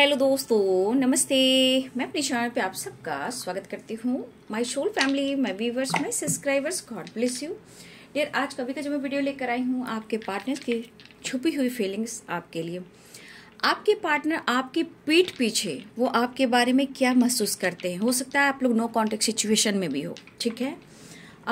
hello दोस्तों नमस्ते मैं अपने चैनल पे आप सबका स्वागत करती हूँ my soul family my viewers my subscribers God bless you dear आज कभी का जो मैं वीडियो लेकर आई हूँ आपके पार्टनर की छुपी हुई फीलिंग्स आपके लिए आपके पार्टनर आपके पीठ पीछे वो आपके बारे में क्या महसूस करते हैं हो सकता है आप लोग नो कॉन्टेक्ट सिचुएशन में भी हो ठीक है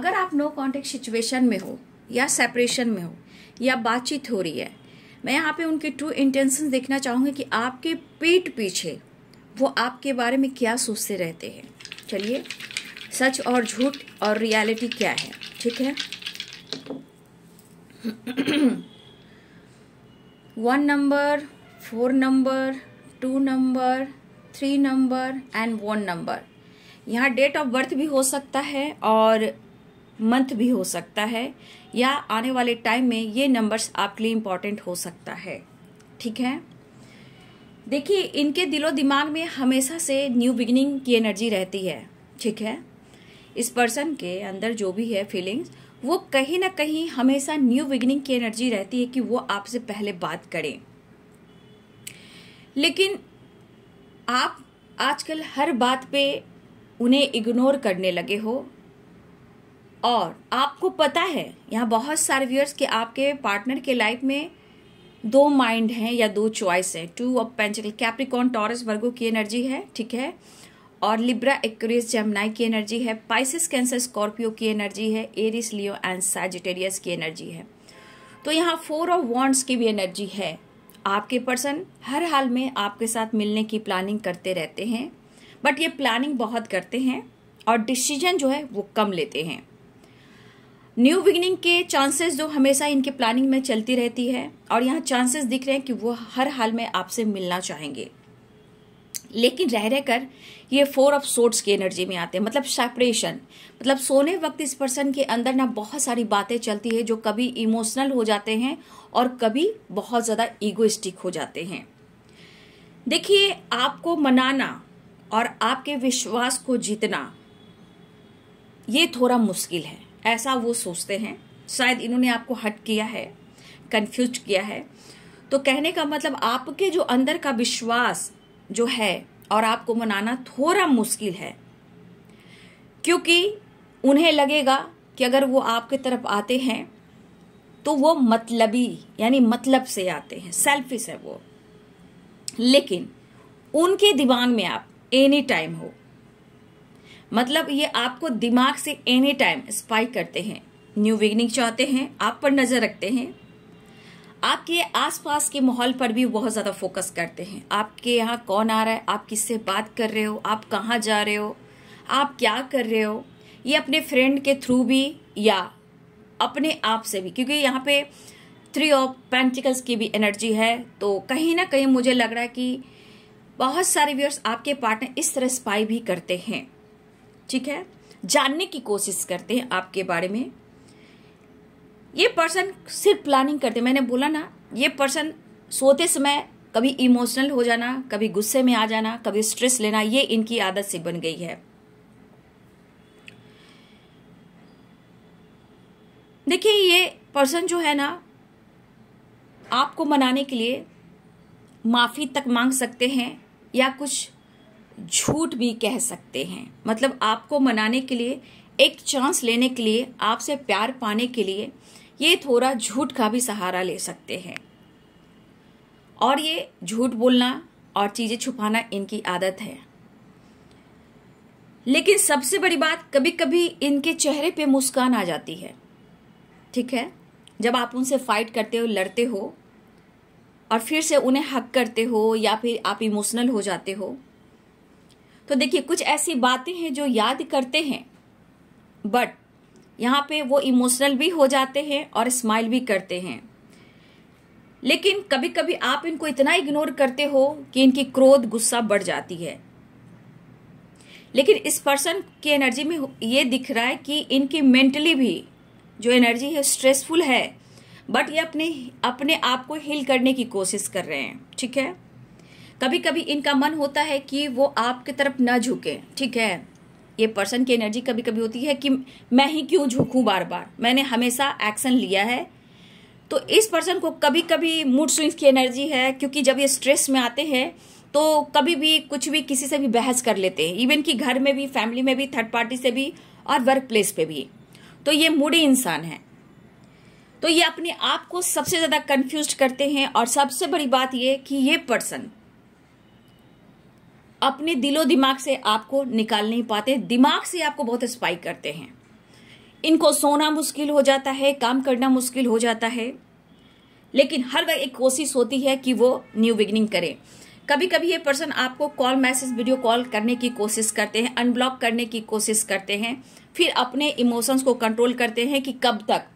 अगर आप नो कॉन्टेक्ट सिचुएशन में हो या सेपरेशन में हो या बातचीत हो रही है मैं यहाँ पे उनके टू इंटेंशन देखना चाहूँगी कि आपके पीठ पीछे वो आपके बारे में क्या सोचते रहते हैं चलिए सच और झूठ और रियलिटी क्या है ठीक है one number four number two number three number and one number यहाँ डेट ऑफ बर्थ भी हो सकता है और मंथ भी हो सकता है या आने वाले टाइम में ये नंबर्स आपके लिए इम्पॉर्टेंट हो सकता है ठीक है देखिए इनके दिलो दिमाग में हमेशा से न्यू बिगिनिंग की एनर्जी रहती है ठीक है इस पर्सन के अंदर जो भी है फीलिंग्स वो कहीं ना कहीं हमेशा न्यू बिगिनिंग की एनर्जी रहती है कि वो आपसे पहले बात करें लेकिन आप आजकल हर बात पे उन्हें इग्नोर करने लगे हो और आपको पता है यहाँ बहुत सारे व्यूअर्स कि आपके पार्टनर के लाइफ में दो माइंड हैं या दो चॉइस है two of pentacles Capricorn Taurus Virgo की एनर्जी है ठीक है और लिब्रा एक्स जेमनाई की एनर्जी है पाइसिस कैंसर स्कॉर्पियो की एनर्जी है एरिस लियो एंड सैजिटेरियस की एनर्जी है तो यहाँ फोर ऑफ वॉन्ट्स की भी एनर्जी है आपके पर्सन हर हाल में आपके साथ मिलने की प्लानिंग करते रहते हैं बट ये प्लानिंग बहुत करते हैं और डिसीजन जो है वो कम लेते हैं न्यू बिगिनिंग के चांसेस जो हमेशा इनके प्लानिंग में चलती रहती है और यहाँ चांसेस दिख रहे हैं कि वो हर हाल में आपसे मिलना चाहेंगे लेकिन रह रहकर कर ये फोर ऑफ सोर्ट्स की एनर्जी में आते हैं मतलब सेपरेशन मतलब सोने वक्त इस पर्सन के अंदर ना बहुत सारी बातें चलती है जो कभी इमोशनल हो जाते हैं और कभी बहुत ज़्यादा ईगोइस्टिक हो जाते हैं देखिए आपको मनाना और आपके विश्वास को जीतना ये थोड़ा मुश्किल है ऐसा वो सोचते हैं शायद इन्होंने आपको हट किया है कन्फ्यूज किया है तो कहने का मतलब आपके जो अंदर का विश्वास जो है और आपको मनाना थोड़ा मुश्किल है क्योंकि उन्हें लगेगा कि अगर वो आपके तरफ आते हैं तो वो मतलबी यानी मतलब से आते हैं सेल्फिश है वो लेकिन उनके दीवान में आप एनी टाइम हो मतलब ये आपको दिमाग से एनी टाइम स्पाइक करते हैं न्यू बिगनिंग चाहते हैं आप पर नजर रखते हैं आपके आसपास के माहौल पर भी बहुत ज़्यादा फोकस करते हैं आपके यहाँ कौन आ रहा है आप किससे बात कर रहे हो आप कहाँ जा रहे हो आप क्या कर रहे हो ये अपने फ्रेंड के थ्रू भी या अपने आप से भी क्योंकि यहाँ पे थ्री ऑफ पेंटिकल्स की भी एनर्जी है तो कहीं ना कहीं मुझे लग रहा है कि बहुत सारे व्यूअर्स आपके पार्टनर इस तरह स्पाई भी करते हैं ठीक है जानने की कोशिश करते हैं आपके बारे में ये पर्सन सिर्फ प्लानिंग करते मैंने बोला ना ये पर्सन सोते समय कभी इमोशनल हो जाना कभी गुस्से में आ जाना कभी स्ट्रेस लेना ये इनकी आदत सी बन गई है देखिए ये पर्सन जो है ना आपको मनाने के लिए माफ़ी तक मांग सकते हैं या कुछ झूठ भी कह सकते हैं मतलब आपको मनाने के लिए एक चांस लेने के लिए आपसे प्यार पाने के लिए ये थोड़ा झूठ का भी सहारा ले सकते हैं और ये झूठ बोलना और चीज़ें छुपाना इनकी आदत है लेकिन सबसे बड़ी बात कभी कभी इनके चेहरे पे मुस्कान आ जाती है ठीक है जब आप उनसे फाइट करते हो लड़ते हो और फिर से उन्हें हक करते हो या फिर आप इमोशनल हो जाते हो तो देखिए कुछ ऐसी बातें हैं जो याद करते हैं बट यहाँ पे वो इमोशनल भी हो जाते हैं और स्माइल भी करते हैं लेकिन कभी कभी आप इनको इतना इग्नोर करते हो कि इनकी क्रोध गुस्सा बढ़ जाती है लेकिन इस पर्सन की एनर्जी में ये दिख रहा है कि इनकी मेंटली भी जो एनर्जी है स्ट्रेसफुल है बट ये अपने अपने आप को हील करने की कोशिश कर रहे हैं ठीक है कभी कभी इनका मन होता है कि वो आपकी तरफ ना झुके ठीक है ये पर्सन की एनर्जी कभी कभी होती है कि मैं ही क्यों झुकूं बार बार मैंने हमेशा एक्शन लिया है तो इस पर्सन को कभी कभी मूड स्विंग्स की एनर्जी है क्योंकि जब ये स्ट्रेस में आते हैं तो कभी भी कुछ भी किसी से भी बहस कर लेते हैं इवन कि घर में भी फैमिली में भी थर्ड पार्टी से भी और वर्क प्लेस पे भी तो ये मूडी इंसान है तो ये अपने आप को सबसे ज़्यादा कन्फ्यूज करते हैं और सबसे बड़ी बात ये कि ये पर्सन अपने दिलो दिमाग से आपको निकाल नहीं पाते दिमाग से आपको बहुत स्पाई करते हैं इनको सोना मुश्किल हो जाता है काम करना मुश्किल हो जाता है लेकिन हर वक्त एक कोशिश होती है कि वो न्यू बिगनिंग करें कभी कभी ये पर्सन आपको कॉल मैसेज वीडियो कॉल करने की कोशिश करते हैं अनब्लॉक करने की कोशिश करते हैं फिर अपने इमोशंस को कंट्रोल करते हैं कि कब तक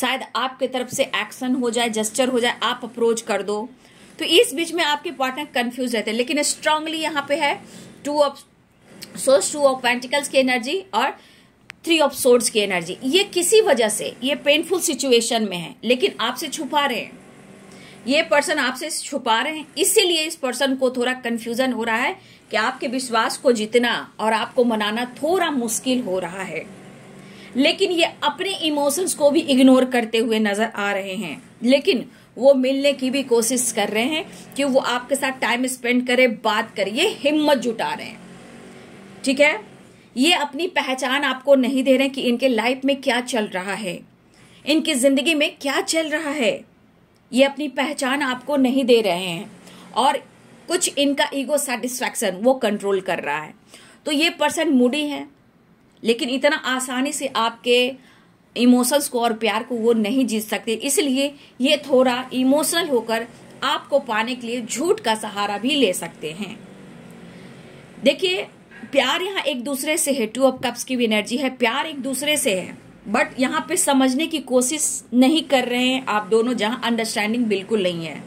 शायद आपके तरफ से एक्शन हो जाए जस्चर हो जाए आप अप्रोच कर दो तो इस बीच में आपके पार्टनर कंफ्यूज रहते हैं लेकिन स्ट्रांगली यहाँ पे है two of swords two of pentacles की एनर्जी और थ्री ऑफ सोर्स की एनर्जी ये किसी वजह से ये पेनफुल सिचुएशन में है लेकिन आपसे छुपा रहे हैं ये पर्सन आपसे छुपा रहे हैं इसीलिए इस पर्सन को थोड़ा कंफ्यूजन हो रहा है कि आपके विश्वास को जीतना और आपको मनाना थोड़ा मुश्किल हो रहा है लेकिन ये अपने इमोशंस को भी इग्नोर करते हुए नजर आ रहे हैं लेकिन वो मिलने की भी कोशिश कर रहे हैं कि वो आपके साथ टाइम स्पेंड करे बात करें ये हिम्मत जुटा रहे हैं ठीक है ये अपनी पहचान आपको नहीं दे रहे कि इनके लाइफ में क्या चल रहा है इनकी ज़िंदगी में क्या चल रहा है ये अपनी पहचान आपको नहीं दे रहे हैं और कुछ इनका ईगो सेटिस्फैक्शन वो कंट्रोल कर रहा है तो ये पर्सन मूडी है लेकिन इतना आसानी से आपके इमोशंस को और प्यार को वो नहीं जीत सकते इसलिए ये थोड़ा इमोशनल होकर आपको पाने के लिए झूठ का सहारा भी ले सकते हैं देखिए प्यार यहाँ एक दूसरे से है टू ऑफ कप्स की भी एनर्जी है प्यार एक दूसरे से है बट यहाँ पे समझने की कोशिश नहीं कर रहे हैं आप दोनों जहाँ अंडरस्टैंडिंग बिल्कुल नहीं है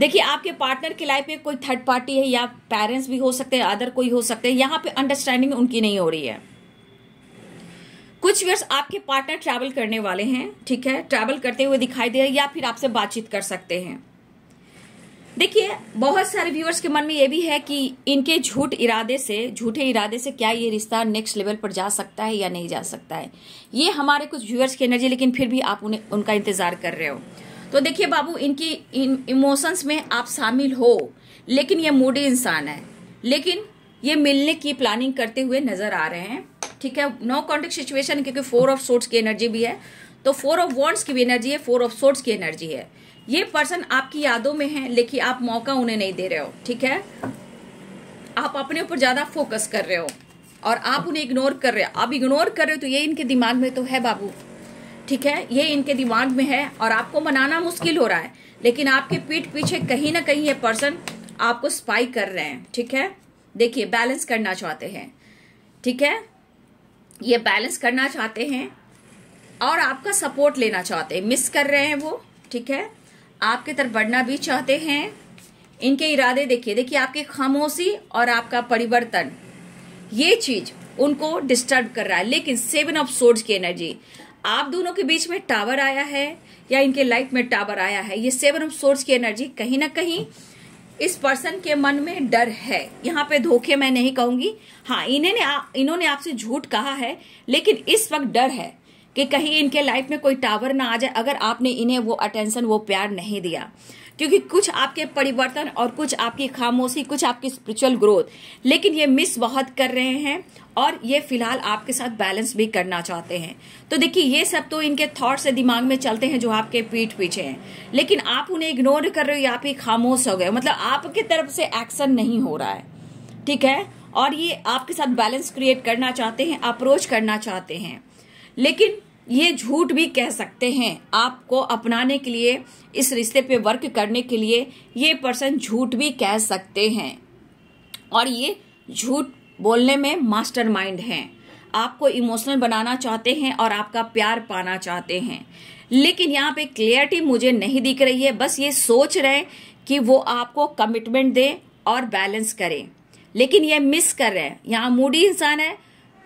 देखिए आपके पार्टनर की लाइफ में कोई थर्ड पार्टी है या पेरेंट्स भी हो सकते हैं अदर कोई हो सकते हैं यहाँ पे अंडरस्टैंडिंग उनकी नहीं हो रही है कुछ व्यर्स आपके पार्टनर ट्रैवल करने वाले हैं ठीक है ट्रैवल करते हुए दिखाई दे या फिर आपसे बातचीत कर सकते हैं देखिए बहुत सारे व्यूअर्स के मन में यह भी है कि इनके झूठ इरादे से झूठे इरादे से क्या ये रिश्ता नेक्स्ट लेवल पर जा सकता है या नहीं जा सकता है ये हमारे कुछ व्यूअर्स की एनर्जी लेकिन फिर भी आप उन्हें उनका इंतजार कर रहे हो तो देखिए बाबू इनकी इमोशंस में आप शामिल हो लेकिन ये मूडी इंसान है लेकिन ये मिलने की प्लानिंग करते हुए नजर आ रहे हैं ठीक है नो कॉन्टेक्ट सिचुएशन क्योंकि फोर ऑफ सोर्ट्स की एनर्जी भी है तो फोर ऑफ वॉन्ट्स की भी एनर्जी है फोर ऑफ सोर्ट्स की एनर्जी है ये पर्सन आपकी यादों में है लेकिन आप मौका उन्हें नहीं दे रहे हो ठीक है आप अपने ऊपर ज़्यादा फोकस कर रहे हो और आप उन्हें इग्नोर कर रहे हो आप इग्नोर कर रहे हो तो ये इनके दिमाग में तो है बाबू ठीक है ये इनके दिमाग में है और आपको मनाना मुश्किल हो रहा है लेकिन आपके पीठ पीछे कहीं ना कहीं ये पर्सन आपको स्पाई कर रहे हैं ठीक है देखिए बैलेंस करना चाहते हैं ठीक है ये बैलेंस करना चाहते हैं और आपका सपोर्ट लेना चाहते हैं मिस कर रहे हैं वो ठीक है आपके तरफ बढ़ना भी चाहते हैं इनके इरादे देखिए देखिए आपकी खामोशी और आपका परिवर्तन ये चीज उनको डिस्टर्ब कर रहा है लेकिन सेवन ऑफ सोर्ड्स की एनर्जी आप दोनों के बीच में टावर आया है या इनके लाइफ में टावर आया है ये सेवन ऑफ सोर्ड्स की एनर्जी कहीं ना कहीं इस पर्सन के मन में डर है यहाँ पे धोखे मैं नहीं कहूंगी हाँ इन्होंने इन्होंने आपसे झूठ कहा है लेकिन इस वक्त डर है कि कहीं इनके लाइफ में कोई टावर ना आ जाए अगर आपने इन्हें वो अटेंशन वो प्यार नहीं दिया क्योंकि कुछ आपके परिवर्तन और कुछ आपकी खामोशी कुछ आपकी स्पिरिचुअल ग्रोथ लेकिन ये मिस बहुत कर रहे हैं और ये फिलहाल आपके साथ बैलेंस भी करना चाहते हैं तो देखिए ये सब तो इनके थॉट से दिमाग में चलते हैं जो आपके पीठ पीछे हैं लेकिन आप उन्हें इग्नोर कर रहे हो या फिर खामोश हो गए मतलब आपके तरफ से एक्शन नहीं हो रहा है ठीक है और ये आपके साथ बैलेंस क्रिएट करना चाहते हैं अप्रोच करना चाहते हैं लेकिन ये झूठ भी कह सकते हैं आपको अपनाने के लिए इस रिश्ते पे वर्क करने के लिए ये पर्सन झूठ भी कह सकते हैं और ये झूठ बोलने में मास्टर माइंड हैं आपको इमोशनल बनाना चाहते हैं और आपका प्यार पाना चाहते हैं लेकिन यहाँ पे क्लियरिटी मुझे नहीं दिख रही है बस ये सोच रहे हैं कि वो आपको कमिटमेंट दे और बैलेंस करें लेकिन ये मिस कर रहे हैं यहाँ मूडी इंसान है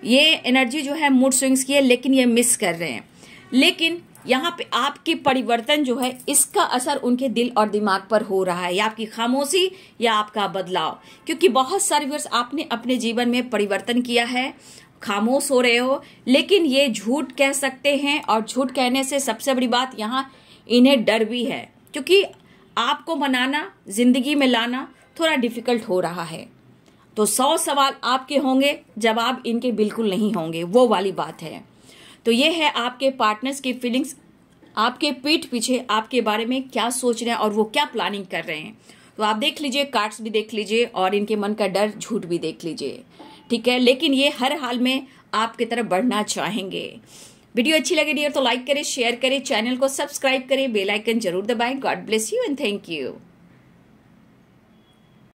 ये एनर्जी जो है मूड स्विंग्स की है लेकिन ये मिस कर रहे हैं लेकिन यहाँ पे आपके परिवर्तन जो है इसका असर उनके दिल और दिमाग पर हो रहा है या आपकी खामोशी या आपका बदलाव क्योंकि बहुत सारे वर्ष आपने अपने जीवन में परिवर्तन किया है खामोश हो रहे हो लेकिन ये झूठ कह सकते हैं और झूठ कहने से सबसे बड़ी बात यहाँ इन्हें डर भी है क्योंकि आपको मनाना जिंदगी में लाना थोड़ा डिफिकल्ट हो रहा है तो सौ सवाल आपके होंगे जवाब इनके बिल्कुल नहीं होंगे वो वाली बात है तो ये है आपके पार्टनर्स की फीलिंग्स आपके पीठ पीछे आपके बारे में क्या सोच रहे हैं और वो क्या प्लानिंग कर रहे हैं तो आप देख लीजिए कार्ड्स भी देख लीजिए और इनके मन का डर झूठ भी देख लीजिए ठीक है लेकिन ये हर हाल में आपकी तरफ बढ़ना चाहेंगे वीडियो अच्छी लगे डियर तो लाइक करें शेयर करें चैनल को सब्सक्राइब करें बेल आइकन जरूर दबाएं God bless you and thank you